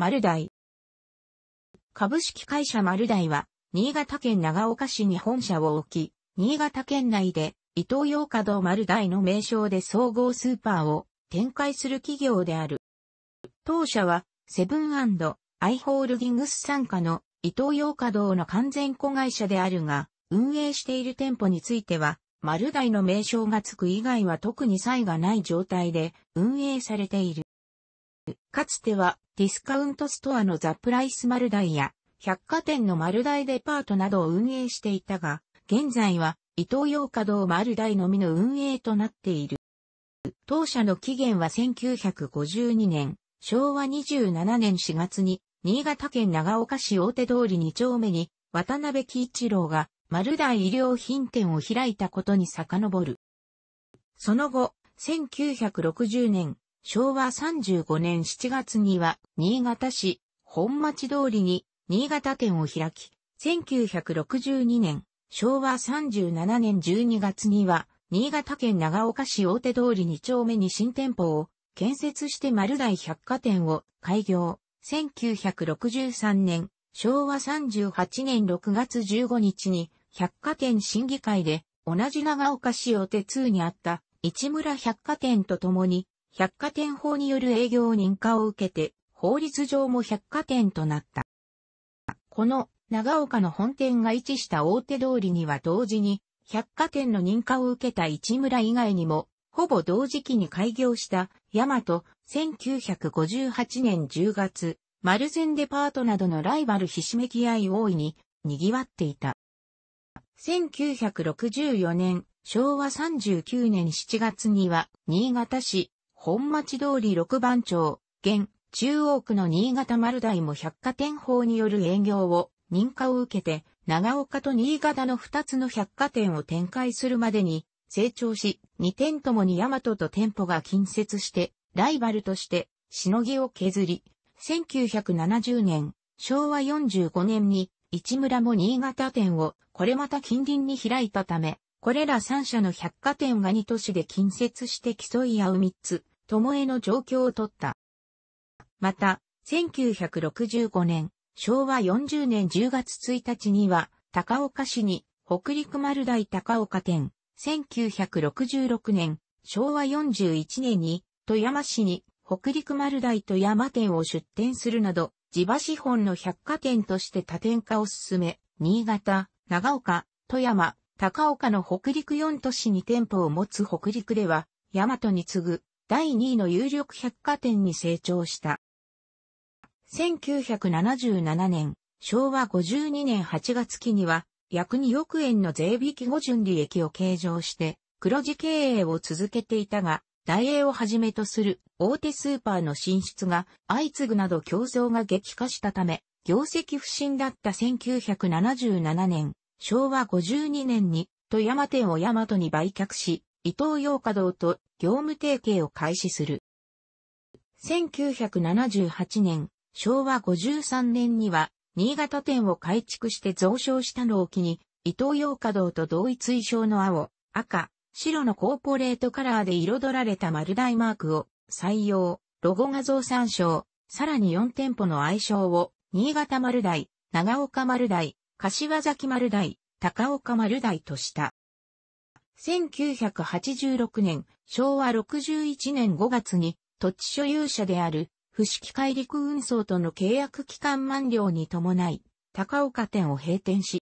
丸大。株式会社丸大は、新潟県長岡市に本社を置き、新潟県内で、伊東洋華堂丸大の名称で総合スーパーを展開する企業である。当社は、セブンアイ・ホールディングス傘下の伊東洋華堂の完全子会社であるが、運営している店舗については、丸大の名称が付く以外は特に差異がない状態で運営されている。かつてはディスカウントストアのザ・プライスマルダイや百貨店のマルダイデパートなどを運営していたが、現在は伊東洋華堂ダイのみの運営となっている。当社の期限は1952年、昭和27年4月に、新潟県長岡市大手通り2丁目に、渡辺喜一郎がマルダイ医療品店を開いたことに遡る。その後、1960年、昭和35年7月には、新潟市、本町通りに、新潟店を開き、1962年、昭和37年12月には、新潟県長岡市大手通り2丁目に新店舗を建設して丸大百貨店を開業。1963年、昭和38年6月15日に百貨店審議会で同じ長岡市大手2にあった市村百貨店と共に百貨店法による営業認可を受けて、法律上も百貨店となった。この長岡の本店が位置した大手通りには同時に、百貨店の認可を受けた市村以外にも、ほぼ同時期に開業したヤマ1958年10月、丸善デパートなどのライバルひしめき合い大いに賑わっていた。1964年、昭和39年7月には、新潟市本町通り6番町、現、中央区の新潟丸大も百貨店法による営業を認可を受けて、長岡と新潟の2つの百貨店を展開するまでに成長し、2店ともに大和と店舗が近接して、ライバルとして、しのぎを削り、1970年、昭和45年に、市村も新潟店をこれまた近隣に開いたため、これら3社の百貨店が2都市で近接して競い合う3つ、ともえの状況をとった。また、1965年、昭和40年10月1日には、高岡市に北陸丸大高岡店、1966年、昭和41年に富山市に北陸丸大富山店を出店するなど、地場資本の百貨店として多店化を進め、新潟、長岡、富山、高岡の北陸4都市に店舗を持つ北陸では、大和に次ぐ第2位の有力百貨店に成長した。1977年、昭和52年8月期には、約2億円の税引き後純利益を計上して、黒字経営を続けていたが、大英をはじめとする大手スーパーの進出が相次ぐなど競争が激化したため、業績不振だった1977年、昭和52年に富山店を大和に売却し、伊東洋華堂と業務提携を開始する。1978年、昭和53年には、新潟店を改築して増床したのを機に、伊東洋華堂と同一衣装の青、赤、白のコーポレートカラーで彩られた丸大マークを採用、ロゴ画像参照、さらに4店舗の愛称を、新潟丸大、長岡丸大、柏崎丸大、高岡丸大とした。1986年、昭和61年5月に土地所有者である、不式海陸運送との契約期間満了に伴い、高岡店を閉店し、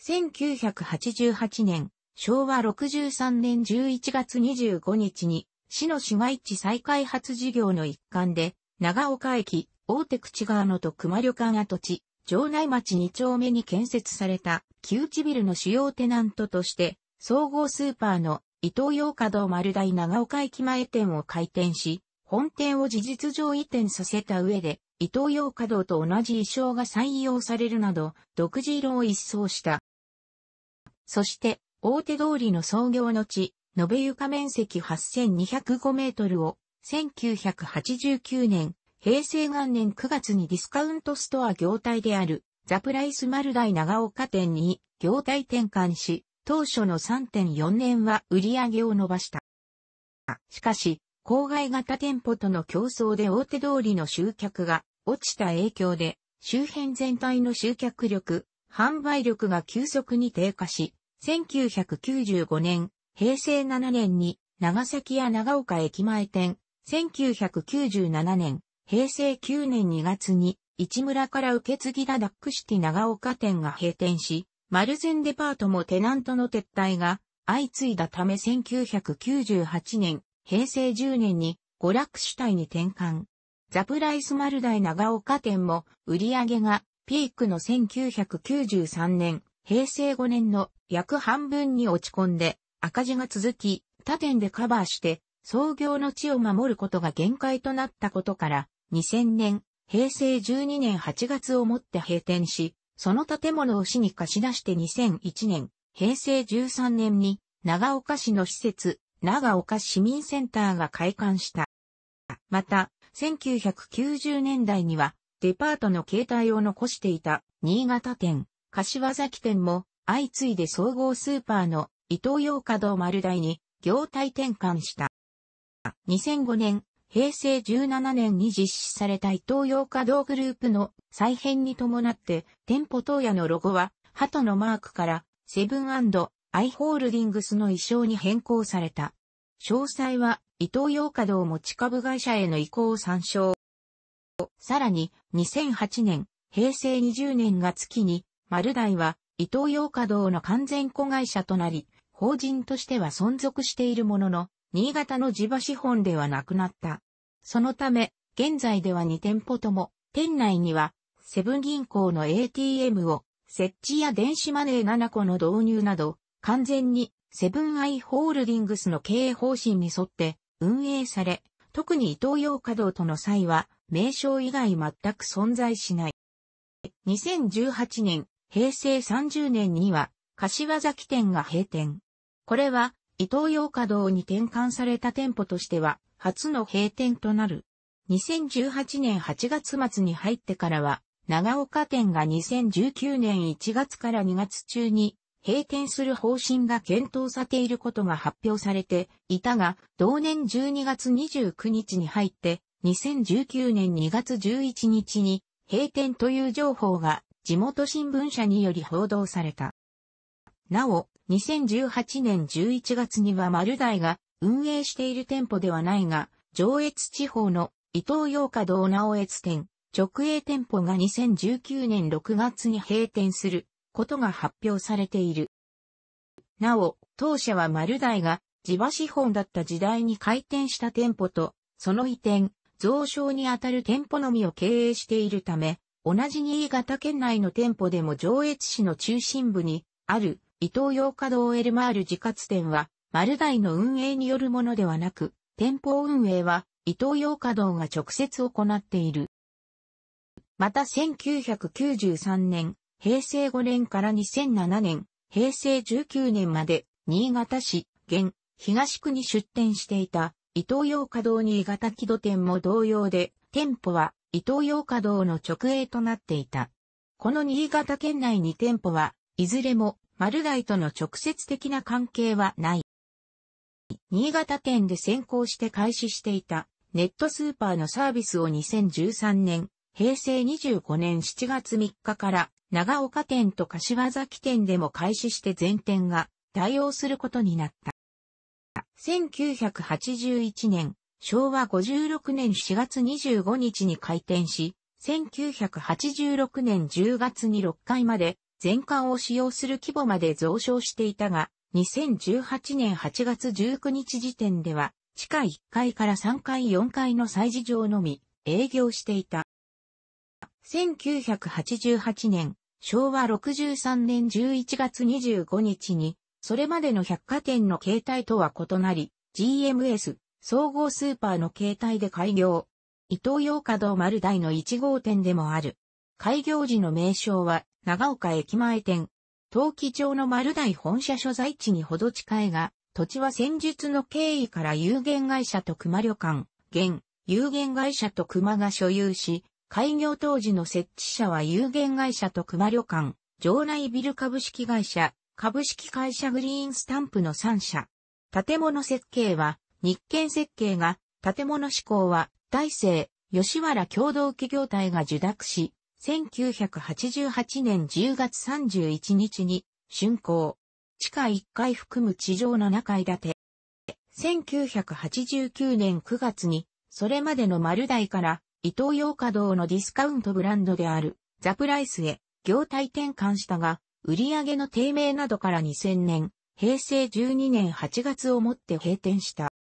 1988年、昭和63年11月25日に、市の市街地再開発事業の一環で、長岡駅、大手口川のと熊旅館跡地、城内町2丁目に建設された旧地ビルの主要テナントとして、総合スーパーの伊東洋華堂丸大長岡駅前店を開店し、本店を事実上移転させた上で、伊東洋華堂と同じ衣装が採用されるなど、独自色を一掃した。そして、大手通りの創業の地、延べ床面積8205メートルを、1989年、平成元年9月にディスカウントストア業態であるザプライス丸大長岡店に業態転換し、当初の3.4年は売り上げを伸ばした。しかし、郊外型店舗との競争で大手通りの集客が落ちた影響で、周辺全体の集客力、販売力が急速に低下し、1995年、平成7年に長崎や長岡駅前店、1997年、平成9年2月に、市村から受け継ぎたダックシティ長岡店が閉店し、丸善デパートもテナントの撤退が相次いだため1998年、平成10年に娯楽主体に転換。ザプライス丸大長岡店も売り上げがピークの1993年、平成5年の約半分に落ち込んで赤字が続き、他店でカバーして創業の地を守ることが限界となったことから、2000年、平成12年8月をもって閉店し、その建物を市に貸し出して2001年、平成13年に長岡市の施設、長岡市民センターが開館した。また、1990年代にはデパートの形態を残していた新潟店、柏崎店も相次いで総合スーパーの伊東洋華堂丸大に業態転換した。2005年、平成17年に実施された伊東洋華堂グループの再編に伴って、店舗東屋のロゴは、鳩のマークから、セブンアイ・ホールディングスの衣装に変更された。詳細は、伊東洋華堂持ち株会社への移行を参照。さらに、2008年、平成20年月に、丸大は、伊東洋華堂の完全子会社となり、法人としては存続しているものの、新潟の地場資本ではなくなった。そのため、現在では2店舗とも、店内には、セブン銀行の ATM を、設置や電子マネー7個の導入など、完全に、セブンアイホールディングスの経営方針に沿って運営され、特にイトーヨーカドーとの際は、名称以外全く存在しない。2018年、平成30年には、柏崎店が閉店。これは、伊東洋華堂に転換された店舗としては、初の閉店となる。2018年8月末に入ってからは、長岡店が2019年1月から2月中に閉店する方針が検討されていることが発表されていたが、同年12月29日に入って、2019年2月11日に閉店という情報が地元新聞社により報道された。なお、2018年11月には丸大が運営している店舗ではないが、上越地方の伊東洋華堂直越店、直営店舗が2019年6月に閉店することが発表されている。なお、当社は丸大が地場資本だった時代に開店した店舗と、その移転、増床にあたる店舗のみを経営しているため、同じ新潟県内の店舗でも上越市の中心部にある伊東洋華堂エルマール自活店は、丸大の運営によるものではなく、店舗運営は、伊東洋華堂が直接行っている。また1993年、平成5年から2007年、平成19年まで、新潟市、現、東区に出店していた、伊東洋華堂新潟木戸店も同様で、店舗は伊東洋華堂の直営となっていた。この新潟県内に店舗は、いずれもマルダイとの直接的な関係はない。新潟店で先行して開始していたネットスーパーのサービスを2013年、平成25年7月3日から長岡店と柏崎店でも開始して全店が対応することになった。1981年、昭和56年4月25日に開店し、1986年10月に6回まで全館を使用する規模まで増床していたが、2018年8月19日時点では、地下1階から3階4階の祭事場のみ営業していた。1988年、昭和63年11月25日に、それまでの百貨店の形態とは異なり、GMS、総合スーパーの形態で開業。伊東洋華堂丸大の1号店でもある。開業時の名称は長岡駅前店。陶器町の丸大本社所在地にほど近いが、土地は戦術の経緯から有限会社と熊旅館、現、有限会社と熊が所有し、開業当時の設置者は有限会社と熊旅館、城内ビル株式会社、株式会社グリーンスタンプの3社。建物設計は、日建設計が、建物施工は、大成、吉原共同企業体が受諾し、1988年10月31日に、竣工。地下1階含む地上7階建て。1989年9月に、それまでの丸台から、伊東洋華堂のディスカウントブランドである、ザプライスへ、業態転換したが、売上の低迷などから2000年、平成12年8月をもって閉店した。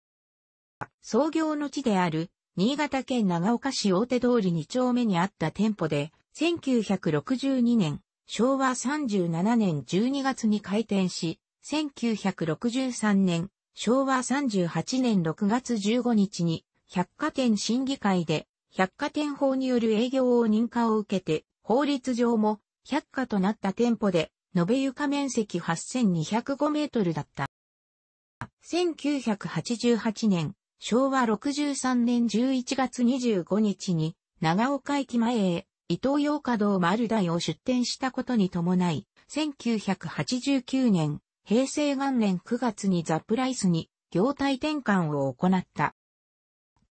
創業の地である、新潟県長岡市大手通り2丁目にあった店舗で、1962年、昭和37年12月に開店し、1963年、昭和38年6月15日に、百貨店審議会で、百貨店法による営業を認可を受けて、法律上も、百貨となった店舗で、延べ床面積8205メートルだった。1988年、昭和63年11月25日に、長岡駅前へ伊東洋華堂丸大を出店したことに伴い、1989年、平成元年9月にザ・プライスに業態転換を行った。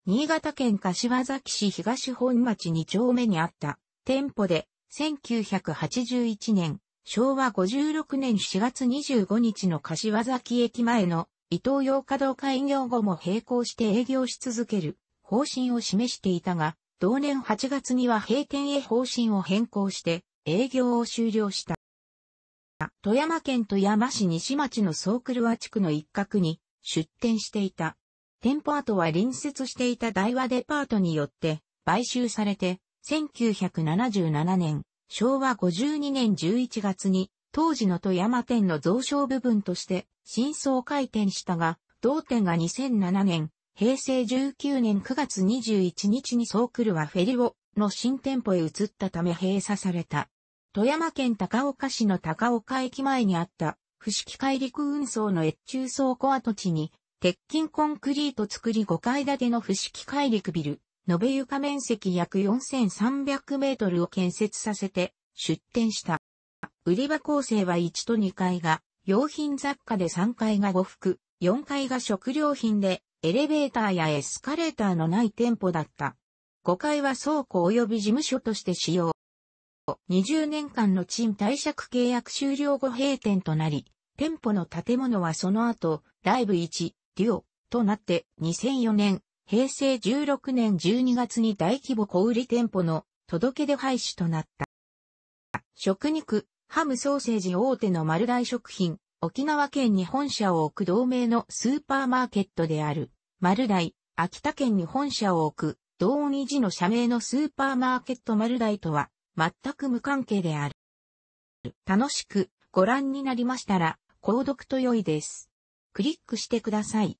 新潟県柏崎市東本町2丁目にあった店舗で1981年昭和56年4月25日の柏崎駅前の伊東洋華堂開業後も並行して営業し続ける方針を示していたが同年8月には閉店へ方針を変更して営業を終了した。富山県富山市西町のソークル倉地区の一角に出店していた。店舗跡は隣接していた大和デパートによって買収されて、1977年、昭和52年11月に当時の富山店の増床部分として新装開店したが、同店が2007年平成19年9月21日にソークルはフェリオの新店舗へ移ったため閉鎖された。富山県高岡市の高岡駅前にあった、伏木海陸運送の越中倉庫跡地に、鉄筋コンクリート作り5階建ての伏木海陸ビル、延べ床面積約4300メートルを建設させて出店した。売り場構成は1と2階が用品雑貨で3階が呉服、4階が食料品でエレベーターやエスカレーターのない店舗だった。5階は倉庫及び事務所として使用。20年間の賃貸借契約終了後閉店となり、店舗の建物はその後、ライブ1、デュオとなって2004年、平成16年12月に大規模小売店舗の届け出廃止となった。食肉、ハムソーセージ大手の丸大食品、沖縄県に本社を置く同盟のスーパーマーケットである、丸大、秋田県に本社を置く、同音維持の社名のスーパーマーケット丸大とは、全く無関係である。楽しくご覧になりましたら、購読と良いです。クリックしてください。